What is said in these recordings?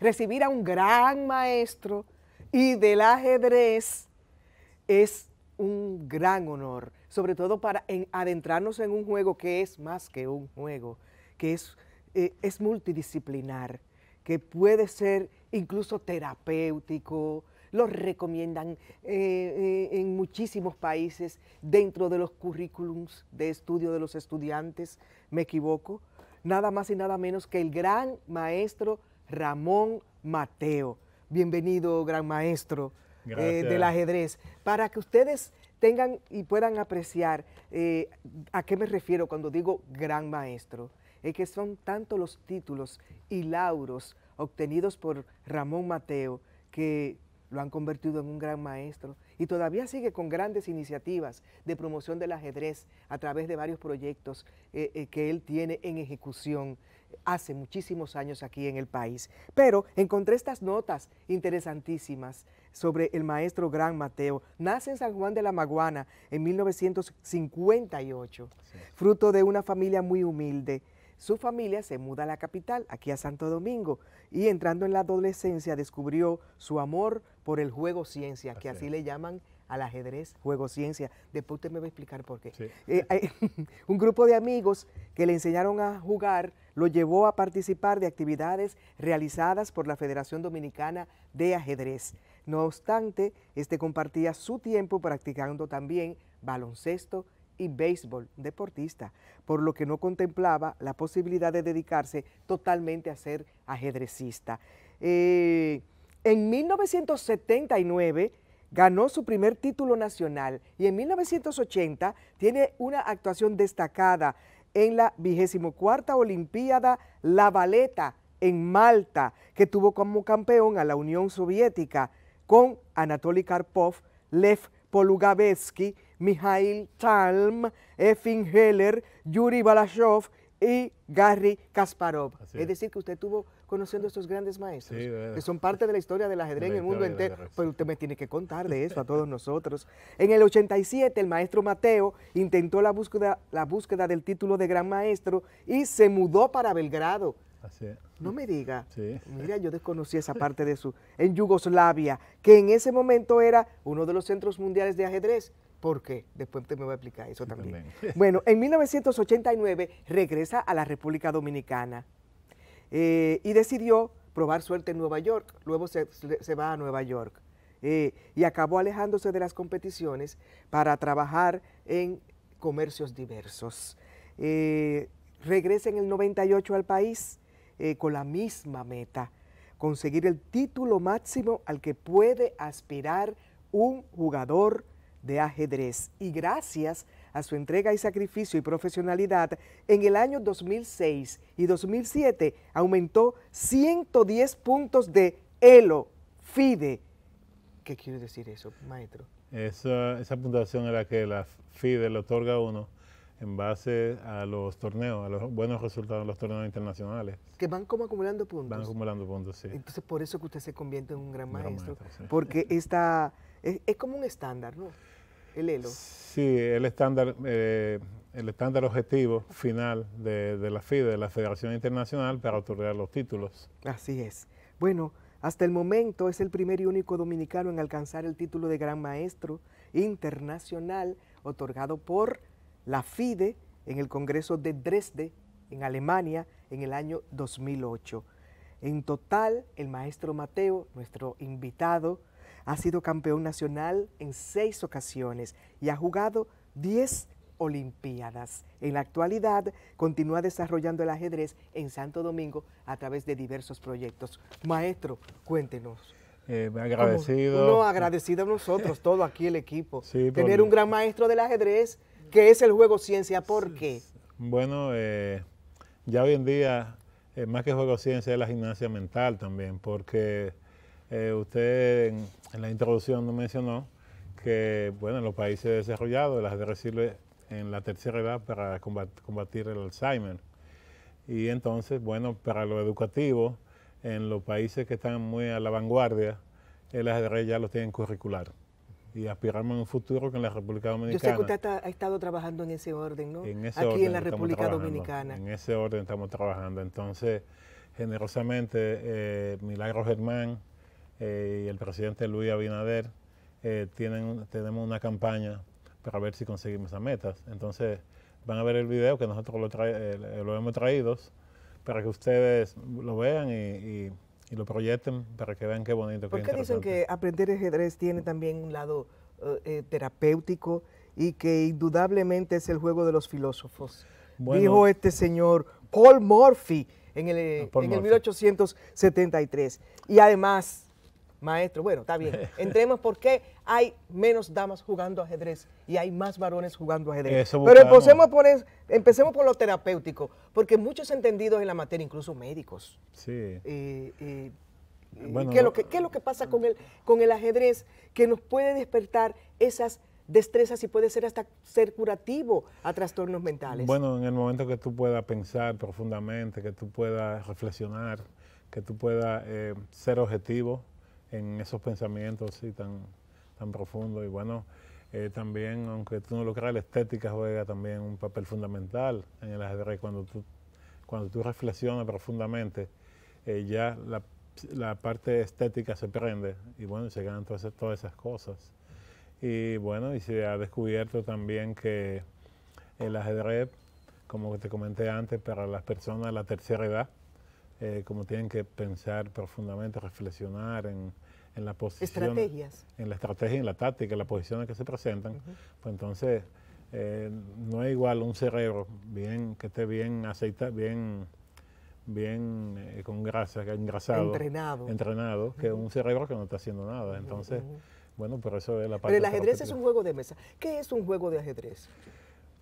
recibir a un gran maestro y del ajedrez es un gran honor, sobre todo para adentrarnos en un juego que es más que un juego, que es, eh, multidisciplinar, que puede ser incluso terapéutico, lo recomiendan eh, eh, en muchísimos países dentro de los currículums de estudio de los estudiantes, me equivoco, nada más y nada menos que el gran maestro Ramón Mateo. Bienvenido, gran maestro eh, del ajedrez. Para que ustedes tengan y puedan apreciar eh, a qué me refiero cuando digo gran maestro, es que son tanto los títulos y lauros obtenidos por Ramón Mateo que lo han convertido en un gran maestro y todavía sigue con grandes iniciativas de promoción del ajedrez a través de varios proyectos eh, que él tiene en ejecución hace muchísimos años aquí en el país. Pero encontré estas notas interesantísimas sobre el maestro Gran Mateo. Nace en San Juan de la Maguana en 1958, fruto de una familia muy humilde. Su familia se muda a la capital, aquí a Santo Domingo, y entrando en la adolescencia descubrió su amor por el juego ciencia, que así le llaman al ajedrez, juego ciencia. Después usted me va a explicar por qué. Eh, un grupo de amigos que le enseñaron a jugar lo llevó a participar de actividades realizadas por la Federación Dominicana de Ajedrez. No obstante, este compartía su tiempo practicando también baloncesto y béisbol deportista, por lo que no contemplaba la posibilidad de dedicarse totalmente a ser ajedrecista. Eh, en 1979, Ganó su primer título nacional y en 1980 tiene una actuación destacada en la 24 Olimpiada La Valeta en Malta, que tuvo como campeón a la Unión Soviética con Anatoly Karpov, Lev Polugavetsky, Mikhail Talm, Efing Heller, Yuri Balashov y Garry Kasparov. es decir, que usted tuvo conociendo a estos grandes maestros, que son parte de la historia del ajedrez en el mundo entero. Pero usted me tiene que contar de eso a todos nosotros. En el 87, el maestro Mateo intentó la búsqueda, la búsqueda del título de gran maestro y se mudó para Belgrado. Así No me diga. Mira, yo desconocí esa parte de su. En Yugoslavia, que en ese momento era uno de los centros mundiales de ajedrez. ¿Por qué? Después te me voy a explicar eso también. Bueno, en 1989 regresa a la República Dominicana. Eh, y decidió probar suerte en Nueva York, luego se, va a Nueva York eh, y acabó alejándose de las competiciones para trabajar en comercios diversos. Eh, regresa en el 98 al país con la misma meta, conseguir el título máximo al que puede aspirar un jugador de ajedrez. Y gracias a a su entrega y sacrificio y profesionalidad, en el año 2006 y 2007 aumentó 110 puntos de ELO, FIDE. ¿Qué quiere decir eso, maestro? Esa, esa puntuación era que la FIDE le otorga a uno en base a los torneos, a los buenos resultados en los torneos internacionales. Que van como acumulando puntos. Van acumulando puntos, sí. Entonces, por eso que usted se convierte en un gran, maestro, porque esta, es, como un estándar, ¿no? el ELO. Sí, el estándar, eh, el estándar objetivo final de, de la FIDE, de la Federación Internacional, para otorgar los títulos. Así es. Bueno, hasta el momento es el primer y único dominicano en alcanzar el título de Gran Maestro Internacional otorgado por la FIDE en el Congreso de Dresde, en Alemania, en el año 2008. En total, el maestro Mateo, nuestro invitado, ha sido campeón nacional en seis ocasiones y ha jugado 10 Olimpiadas. En la actualidad continúa desarrollando el ajedrez en Santo Domingo a través de diversos proyectos. Maestro, cuéntenos. Eh, agradecido. no, agradecido a nosotros, todo aquí el equipo. Tener un gran maestro del ajedrez, que es el juego ciencia, ¿por qué? Bueno, eh, ya hoy en día, eh, más que juego ciencia, es la gimnasia mental también, porque eh, usted en, la introducción mencionó que, bueno, en los países desarrollados el ajedrez sirve en la tercera edad para combatir, el Alzheimer. Y entonces, bueno, para lo educativo, en los países que están muy a la vanguardia, el ajedrez ya lo tienen curricular. Y aspiramos en un futuro que en la República Dominicana. Yo sé que usted ha estado trabajando en ese orden, ¿no? Aquí en la República Dominicana. En ese orden estamos trabajando. Entonces, generosamente, eh, Milagro Germán, eh, y el presidente Luis Abinader eh, tienen, tenemos una campaña para ver si conseguimos esas metas. Entonces van a ver el video que nosotros lo, eh, lo hemos traído para que ustedes lo vean y, lo proyecten para que vean qué bonito. ¿Por qué dicen que aprender ajedrez tiene también un lado terapéutico y que indudablemente es el juego de los filósofos? Dijo este señor Paul Morphy en el, ah, en el 1873. Y además maestro, bueno, está bien. Entremos por qué hay menos damas jugando ajedrez y hay más varones jugando ajedrez. Pero empecemos por, empecemos por lo terapéutico, porque muchos entendidos en la materia, incluso médicos. Sí. ¿qué, es lo que, pasa con el, con el ajedrez que nos puede despertar esas destrezas y puede ser hasta ser curativo a trastornos mentales? Bueno, en el momento que tú puedas pensar profundamente, que tú puedas reflexionar, que tú puedas eh, ser objetivo, en esos pensamientos así tan, tan profundos. Y bueno, eh, también, aunque tú no lo creas, la estética juega también un papel fundamental en el ajedrez. Cuando tú, cuando tú reflexionas profundamente, eh, ya la, la, parte estética se prende y bueno, se ganan todas, todas esas cosas. Y bueno, y se ha descubierto también que el ajedrez, como te comenté antes, para las personas de la tercera edad, eh, como tienen que pensar profundamente, reflexionar en, en la posición. Estrategias. En la estrategia, en la táctica, en las posiciones que se presentan. Pues entonces, eh, no es igual un cerebro bien, que esté bien aceitado, bien, bien eh, con grasa, engrasado. Entrenado. Entrenado, que un cerebro que no está haciendo nada. Entonces, bueno, por eso es la parte. Pero el ajedrez es un juego de mesa. ¿Qué es un juego de ajedrez?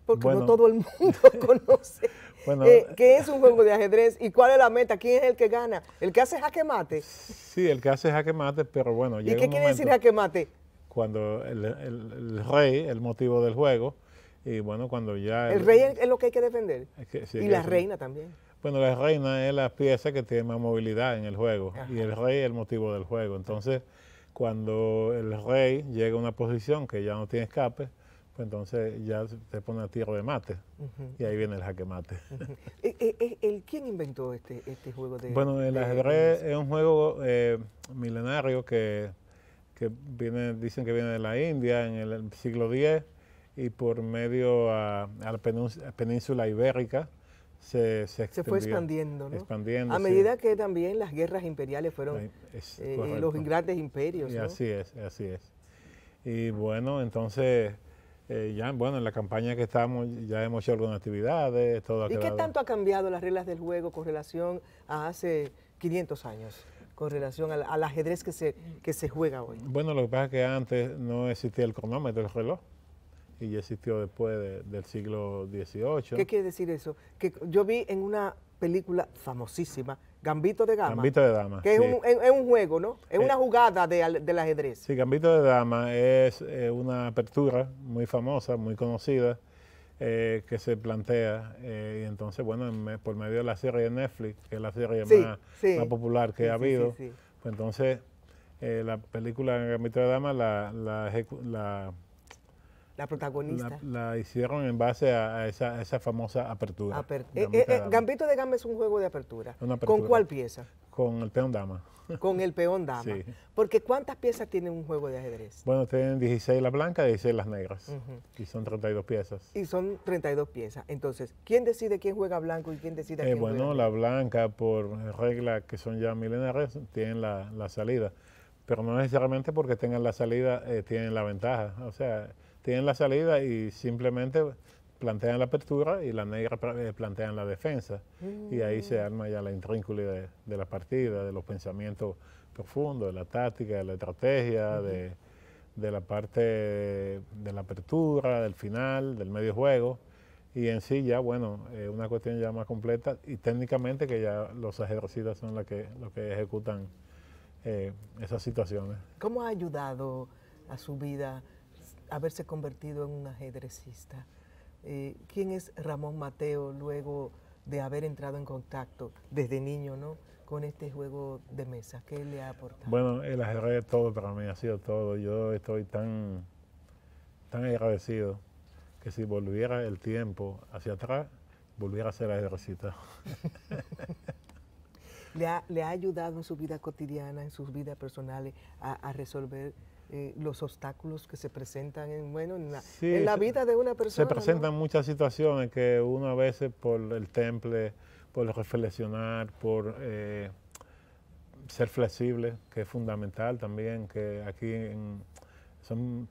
Porque no todo el mundo conoce. Eh, ¿Qué es un juego de ajedrez y cuál es la meta? ¿Quién es el que gana? ¿El que hace jaque mate? Sí, el que hace jaque mate, pero bueno. ¿Y qué quiere decir jaque mate? Cuando el, el, rey, el motivo del juego, y bueno, cuando ya... El, rey es lo que hay que defender. y la reina también. Bueno, la reina es la pieza que tiene más movilidad en el juego y el rey es el motivo del juego. Entonces, cuando el rey llega a una posición que ya no tiene escape, pues entonces ya se pone a tiro de mate y ahí viene el jaque mate. Eh, eh, eh, ¿El, quién inventó este, este, juego? De, bueno, el ajedrez es un juego milenario que, viene, dicen que viene de la India en el siglo X y por medio a, la península ibérica. Se, se, fue expandiendo, expandiendo a medida que también las guerras imperiales fueron los grandes imperios. Y Así es, así es. Y bueno, entonces eh, ya, bueno, en la campaña que estamos ya hemos hecho algunas actividades. Todo ¿Y qué tanto ha cambiado las reglas del juego con relación a hace 500 años? con relación al, ajedrez que se, que se juega hoy? Bueno, lo que pasa es que antes no existía el cronómetro, el reloj, y ya existió después del siglo XVIII. ¿Qué quiere decir eso? Que yo vi en una película famosísima, Gambito de Dama. Gambito de Dama. Que es, un, es, un, juego, ¿no? Es una eh, jugada del ajedrez. Sí, Gambito de Dama es eh, una apertura muy famosa, muy conocida, eh, que se plantea. y entonces, bueno, por medio de la serie de Netflix, que es la serie más, popular que ha habido, pues entonces la película Gambito de Dama la, la, la la protagonista. La, hicieron en base a, esa, esa, famosa apertura. Eh, eh, eh, Gambito de Gamba es un juego de apertura. ¿Con cuál pieza? Con el peón dama. Con el peón dama. Porque ¿cuántas piezas tiene un juego de ajedrez? Bueno, tienen 16 las blancas y 16 las negras. Y son 32 piezas. Y son 32 piezas. Entonces, ¿quién decide quién juega blanco y quién decide quién bueno, juega? Bueno, la blanca, por regla que son ya milenarias, tienen la, la, salida. Pero no necesariamente porque tengan la salida, tienen la ventaja. O sea, tienen la salida y simplemente plantean la apertura y la negras eh, plantean la defensa. Y ahí se mm. arma ya la intrínculo de, la partida, de los pensamientos profundos, de la táctica, de la estrategia, de, la parte de la apertura, del final, del medio juego. Y en sí ya, bueno, es eh, una cuestión ya más completa y técnicamente que ya los ajedrecistas son los que, que ejecutan eh, esas situaciones. ¿Cómo ha ayudado a su vida? haberse convertido en un ajedrecista. Eh, ¿Quién es Ramón Mateo luego de haber entrado en contacto desde niño ¿no? con este juego de mesa? ¿Qué le ha aportado? Bueno, el ajedrez es todo para mí, ha sido todo. Yo estoy tan, tan agradecido que si volviera el tiempo hacia atrás, volviera a ser ajedrecista. le, ha, le ha ayudado en su vida cotidiana, en sus vidas personales, a, a resolver eh, los obstáculos que se presentan en, bueno, en, la, vida de una persona. Se presentan muchas situaciones que uno a veces por el temple, por reflexionar, por eh, ser flexible, que es fundamental también, que aquí son,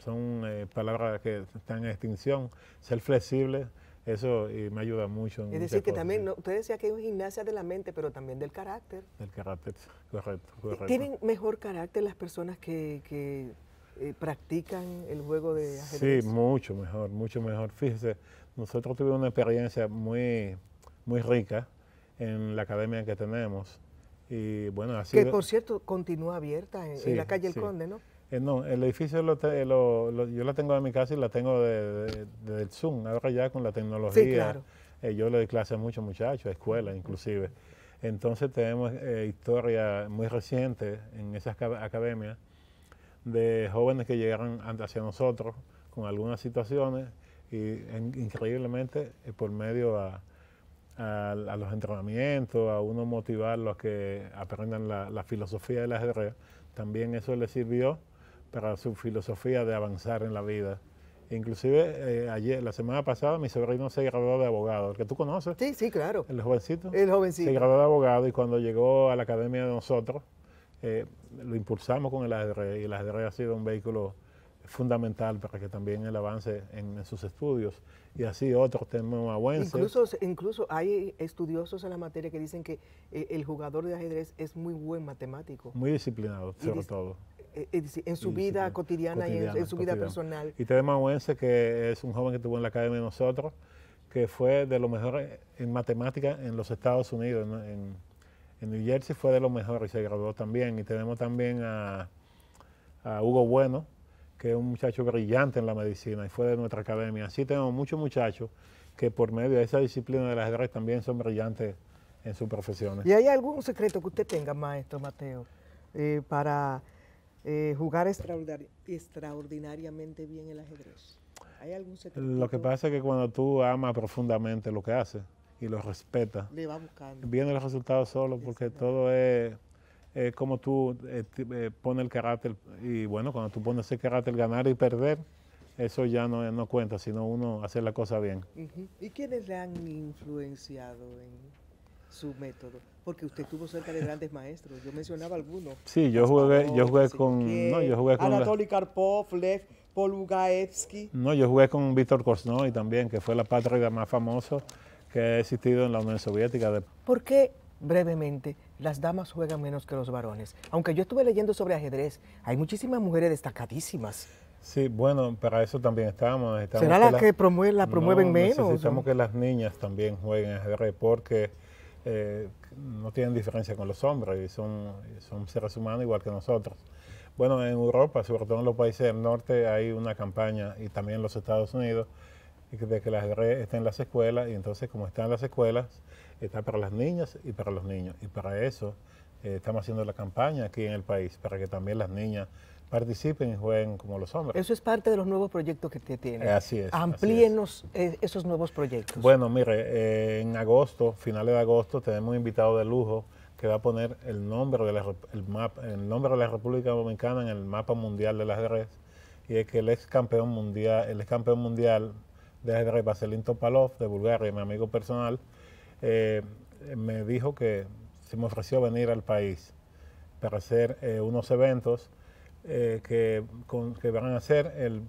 eh, palabras que están en extinción, ser flexible. Eso me ayuda mucho. En es decir, que también, usted decía que es gimnasia de la mente, pero también del carácter. Del carácter, correcto, ¿Tienen mejor carácter las personas que eh, practican el juego de ajedrez? Sí, mucho mejor, mucho mejor. Fíjese, nosotros tuvimos una experiencia muy, muy rica en la academia que tenemos. Y bueno, así que por cierto continúa abierta en, la calle El Conde, ¿no? Eh, no, el edificio lo lo, yo la tengo en mi casa y la tengo desde de, Zoom, ahora ya con la tecnología. Sí, claro. Eh, yo le doy clase a muchos muchachos, a escuelas inclusive. Entonces tenemos historia muy reciente en esas academias de jóvenes que llegaron hacia nosotros con algunas situaciones y increíblemente eh, por medio a, los entrenamientos, a uno motivarlos a que aprendan la, filosofía del ajedrez, también eso les sirvió para su filosofía de avanzar en la vida. Inclusive eh, ayer, la semana pasada, mi sobrino se graduó de abogado, el que tú conoces. Sí, sí, claro. El jovencito. El jovencito. Se graduó de abogado y cuando llegó a la academia de nosotros, eh, lo impulsamos con el ajedrez y el ajedrez ha sido un vehículo fundamental para que también el avance en, sus estudios y así otros tenemos a Incluso, incluso hay estudiosos en la materia que dicen que eh, el jugador de ajedrez es muy buen matemático. Muy disciplinado, sobre todo. en su vida cotidiana, y en, su vida personal. Y tenemos que es un joven que estuvo en la academia de nosotros, que fue de los mejores en matemática en los Estados Unidos, en New Jersey fue de los mejores y se graduó también. Y tenemos también a, Hugo Bueno, que es un muchacho brillante en la medicina y fue de nuestra academia. Así tenemos muchos muchachos que por medio de esa disciplina del ajedrez también son brillantes en sus profesiones. ¿Y hay algún secreto que usted tenga, maestro Mateo, eh, para eh, jugar extraordinariamente bien el ajedrez? Lo que pasa es que cuando tú amas profundamente lo que haces, y lo respeta. Le va buscando. Viene el resultado solo porque todo es, como tú eh, eh pones el carácter. Y bueno, cuando tú pones el carácter, ganar y perder, eso ya no, no cuenta, sino uno hacer la cosa bien. ¿Y quiénes le han influenciado en su método? Porque usted tuvo cerca de grandes maestros, yo mencionaba algunos. Sí, yo jugué, yo jugué con... no, yo jugué con Anatoly Karpov, Lev Polugaevsky. No, yo jugué con Víctor Korsnoy también, que fue la patria más famoso que ha existido en la Unión Soviética. ¿Por qué, brevemente, las damas juegan menos que los varones? Aunque yo estuve leyendo sobre ajedrez, hay muchísimas mujeres destacadísimas. Sí, bueno, para eso también estamos. ¿Será la que, la... promueven menos? Necesitamos que las niñas también jueguen ajedrez porque eh, no tienen diferencia con los hombres y son, son seres humanos igual que nosotros. Bueno, en Europa, sobre todo en los países del norte, hay una campaña y también en los Estados Unidos de que las redes estén en las escuelas y entonces como están en las escuelas, está para las niñas y para los niños. Y para eso eh, estamos haciendo la campaña aquí en el país, para que también las niñas participen y jueguen como los hombres. Eso es parte de los nuevos proyectos que tiene así es. Amplíenos esos nuevos proyectos. Bueno, mire, eh, en agosto, finales de agosto, tenemos un invitado de lujo que va a poner el nombre de la, el nombre de la República Dominicana en el mapa mundial de las redes. Y es que el ex campeón mundial, el ex campeón mundial de ajedrez, Vaselin Topalov, de Bulgaria, mi amigo personal, eh, me dijo que se me ofreció venir al país para hacer eh, unos eventos eh, que, van a ser el,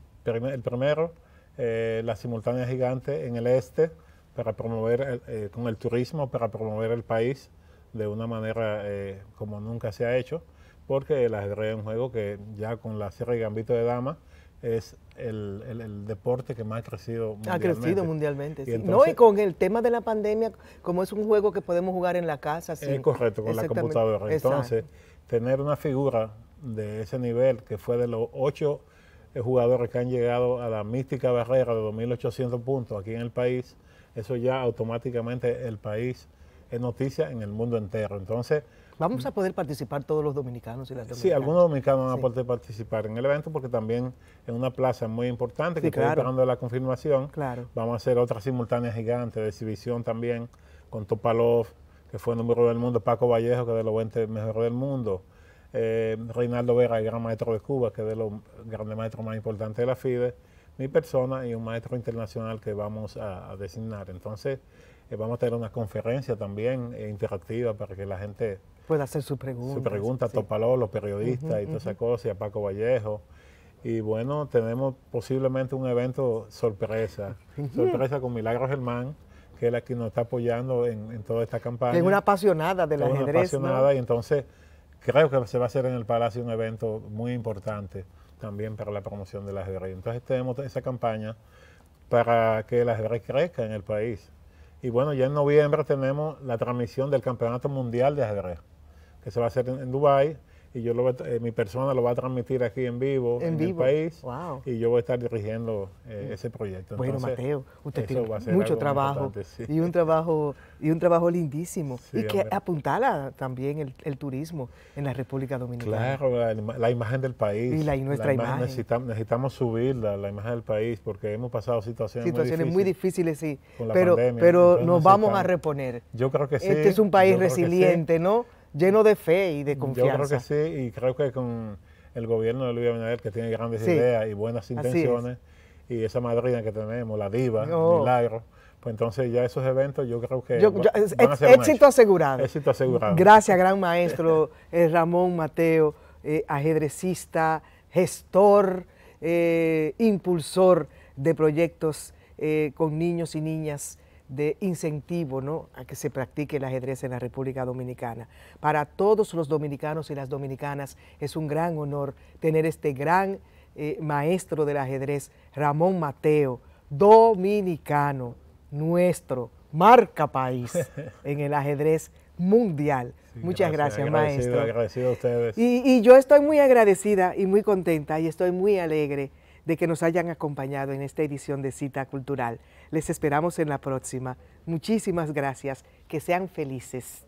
primero, la simultánea gigante en el este, para promover con el turismo, para promover el país de una manera como nunca se ha hecho, porque el ajedrez es un juego que ya con la y Gambito de Dama es el, deporte que más ha crecido mundialmente. Ha crecido mundialmente, sí. no, y con el tema de la pandemia, como es un juego que podemos jugar en la casa. Sí. Es correcto, con la computadora. Entonces, tener una figura de ese nivel, que fue de los ocho eh, jugadores que han llegado a la mística barrera de 2.800 puntos aquí en el país, eso ya automáticamente el país es noticia en el mundo entero. Entonces, ¿Vamos a poder participar todos los dominicanos y las Sí, algunos dominicanos van a poder participar en el evento porque también en una plaza muy importante que estoy esperando la confirmación. Claro. Vamos a hacer otra simultánea gigante de exhibición también con Topalov, que fue el número del mundo, Paco Vallejo, que es de los 20 mejores del mundo, eh, Reinaldo Vera, el gran maestro de Cuba, que es de los grandes maestros más importantes de la FIDE, mi persona y un maestro internacional que vamos a designar. Entonces, eh, vamos a tener una conferencia también eh, interactiva para que la gente pueda hacer su pregunta. Su pregunta a Topaló, los periodistas y toda esa cosa, y a Paco Vallejo. Y bueno, tenemos posiblemente un evento sorpresa, sorpresa con Milagro Germán, que es la que nos está apoyando en, toda esta campaña. es una apasionada de del ajedrez. Una apasionada y entonces creo que se va a hacer en el Palacio un evento muy importante también para la promoción del ajedrez. Entonces tenemos esa campaña para que el ajedrez crezca en el país. Y bueno, ya en noviembre tenemos la transmisión del Campeonato Mundial de Ajedrez, que se va a hacer en, en Dubái y yo lo eh, mi persona lo va a transmitir aquí en vivo en, en el país y yo voy a estar dirigiendo eh, mm. ese proyecto. Bueno, Mateo, usted tiene mucho trabajo y un trabajo y un trabajo lindísimo y que apuntara apuntala también el, turismo en la República Dominicana. Claro, la, imagen del país. Y la, nuestra imagen. Necesitamos, necesitamos subirla, la imagen del país, porque hemos pasado situaciones, situaciones muy difíciles. sí, pero, pero nos vamos a reponer. Yo creo que este sí. Este es un país resiliente, ¿no? lleno de fe y de confianza. Yo creo que sí, y creo que con el gobierno de Luis Abinader, que tiene grandes ideas y buenas intenciones, y esa madrina que tenemos, la diva, el oh. Milagro, pues entonces ya esos eventos yo creo que éxito asegurado. Éxito asegurado. Gracias, gran maestro eh, Ramón Mateo, eh, ajedrecista, gestor, eh, impulsor de proyectos con niños y niñas de incentivo a que se practique el ajedrez en la República Dominicana. Para todos los dominicanos y las dominicanas es un gran honor tener este gran eh, maestro del ajedrez, Ramón Mateo, dominicano, nuestro, marca país en el ajedrez mundial. Muchas gracias, maestro. Agradecido a ustedes. y yo estoy muy agradecida y muy contenta y estoy muy alegre de que nos hayan acompañado en esta edición de Cita Cultural. Les esperamos en la próxima. Muchísimas gracias. Que sean felices.